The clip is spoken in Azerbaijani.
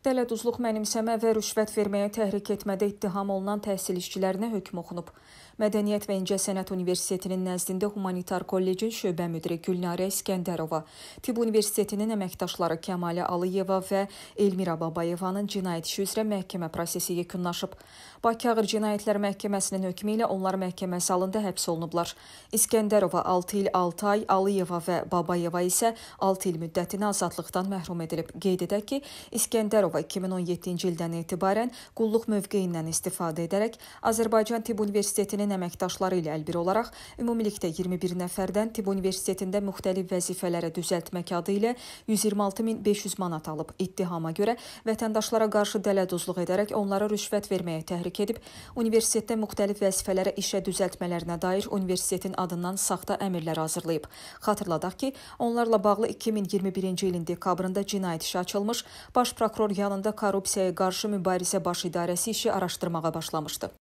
Dələduzluq mənimsəmə və rüşvət verməyə təhrik etmədə ittiham olunan təhsil işçilərinə hökm oxunub. Mədəniyyət və İncəsənət Universitetinin nəzdində Humanitar Kollecin şöbə müdiri Gülnarə İskəndərova, Tibb Universitetinin əməkdaşları Kəmalə Alıyeva və Elmira Babayevanın cinayət işi üzrə məhkəmə prosesi yekunlaşıb. Bakı Ağır Cinayətlər Məhkəməsinin hökmü ilə onlar məhkəmə salonunda həbs olunublar. İskəndərova 6 il 6 ay, Alıyeva və Babayeva isə 6 il müddətinə azadlıqdan məhrum edilib. Qeyd edək ki, İskəndərova Səfərova 2017-ci ildən etibarən qulluq mövqeyindən istifadə edərək Azərbaycan Tibb Universitetinin əməkdaşları ilə əlbir olaraq ümumilikdə 21 nəfərdən Tibb Universitetində müxtəlif vəzifələrə düzəltmək adı ilə 126500 manat alıb. İttihama görə vətəndaşlara qarşı dələduzluq edərək onlara rüşvət verməyə təhrik edib, universitetdə müxtəlif vəzifələrə işə düzəltmələrinə dair universitetin adından saxta əmrlər hazırlayıb. Xatırladaq ki, onlarla bağlı 2021-ci ilin dekabrında cinayət işi açılmış, baş prokuror yanında Korrupsiyaya qarşı mübarizə baş idarəsi işi araşdırmağa başlamışdı.